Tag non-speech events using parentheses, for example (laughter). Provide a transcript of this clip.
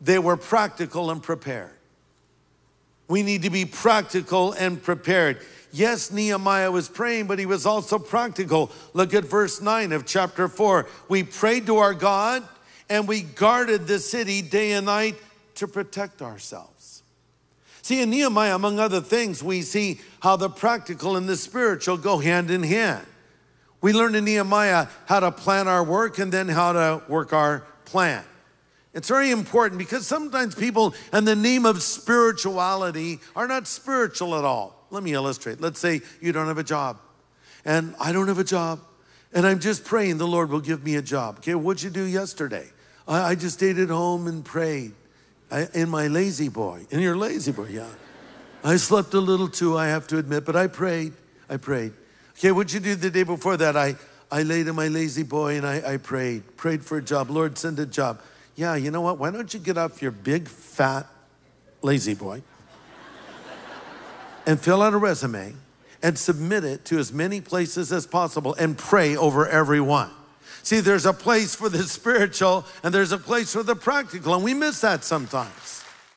they were practical and prepared. We need to be practical and prepared. Yes, Nehemiah was praying, but he was also practical. Look at verse 9 of chapter 4. We prayed to our God and we guarded the city day and night to protect ourselves. See, in Nehemiah, among other things, we see how the practical and the spiritual go hand in hand. We learn in Nehemiah how to plan our work and then how to work our plan. It's very important because sometimes people, in the name of spirituality, are not spiritual at all. Let me illustrate. Let's say you don't have a job, and I don't have a job, and I'm just praying the Lord will give me a job. Okay, what'd you do yesterday? I, I just stayed at home and prayed I, in my lazy boy. In your lazy boy, yeah. I slept a little too, I have to admit, but I prayed. I prayed. Okay, what'd you do the day before that? I, I laid in my lazy boy and I, I prayed. Prayed for a job. Lord, send a job. Yeah, you know what? Why don't you get off your big, fat, lazy boy and fill out a resume and submit it to as many places as possible and pray over everyone. See, there's a place for the (laughs) spiritual and there's a place for the practical, and we miss that sometimes.